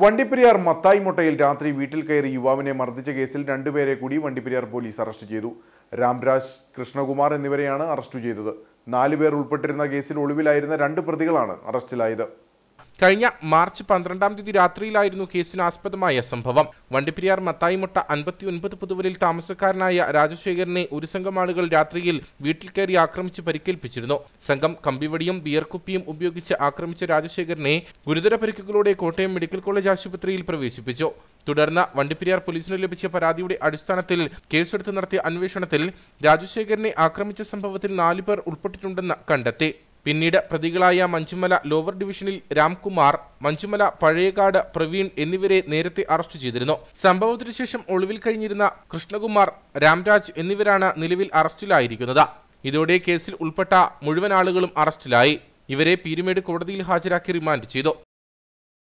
വണ്ടിപ്പെരിയാർ മത്തായി മുട്ടയിൽ രാത്രി വീട്ടിൽ കയറി യുവാവിനെ മർദ്ദിച്ച കേസിൽ രണ്ടുപേരെ കൂടി വണ്ടിപ്പെരിയാർ പോലീസ് അറസ്റ്റ് ചെയ്തു രാംരാജ് കൃഷ്ണകുമാർ എന്നിവരെയാണ് അറസ്റ്റ് ചെയ്തത് നാലുപേർ ഉൾപ്പെട്ടിരുന്ന കേസിൽ ഒളിവിലായിരുന്ന രണ്ട് പ്രതികളാണ് അറസ്റ്റിലായത് കഴിഞ്ഞ മാർച്ച് പന്ത്രണ്ടാം തീയതി രാത്രിയിലായിരുന്നു കേസിന് ആസ്പദമായ സംഭവം വണ്ടിപ്പെരിയാർ മത്തായിമുട്ട ഒൻപത് പുതുവലിൽ താമസക്കാരനായ രാജശേഖരനെ ഒരു സംഘം ആളുകൾ രാത്രിയിൽ വീട്ടിൽ കയറി ആക്രമിച്ച് പരിക്കേൽപ്പിച്ചിരുന്നു സംഘം കമ്പിവടിയും ബിയർകുപ്പിയും ഉപയോഗിച്ച് ആക്രമിച്ച രാജശേഖരനെ ഗുരുതര പരിക്കുകളോടെ കോട്ടയം മെഡിക്കൽ കോളേജ് ആശുപത്രിയിൽ പ്രവേശിപ്പിച്ചു തുടർന്ന് വണ്ടിപ്പെരിയാർ പോലീസിന് ലഭിച്ച പരാതിയുടെ അടിസ്ഥാനത്തിൽ കേസെടുത്ത് നടത്തിയ അന്വേഷണത്തിൽ രാജശേഖരനെ ആക്രമിച്ച സംഭവത്തിൽ നാലുപേർ ഉൾപ്പെട്ടിട്ടുണ്ടെന്ന് കണ്ടെത്തി പിന്നീട് പ്രതികളായ മഞ്ചുമല ലോവർ ഡിവിഷനിൽ രാംകുമാർ മഞ്ചുമല പഴയകാട് പ്രവീൺ എന്നിവരെ നേരത്തെ അറസ്റ്റ് ചെയ്തിരുന്നു സംഭവത്തിനു ശേഷം ഒളിവിൽ കഴിഞ്ഞിരുന്ന കൃഷ്ണകുമാർ രാംരാജ് എന്നിവരാണ് നിലവിൽ അറസ്റ്റിലായിരിക്കുന്നത് ഇതോടെ കേസിൽ ഉൾപ്പെട്ട മുഴുവൻ ആളുകളും അറസ്റ്റിലായി ഇവരെ പീരുമേട് കോടതിയിൽ ഹാജരാക്കി റിമാൻഡ് ചെയ്തു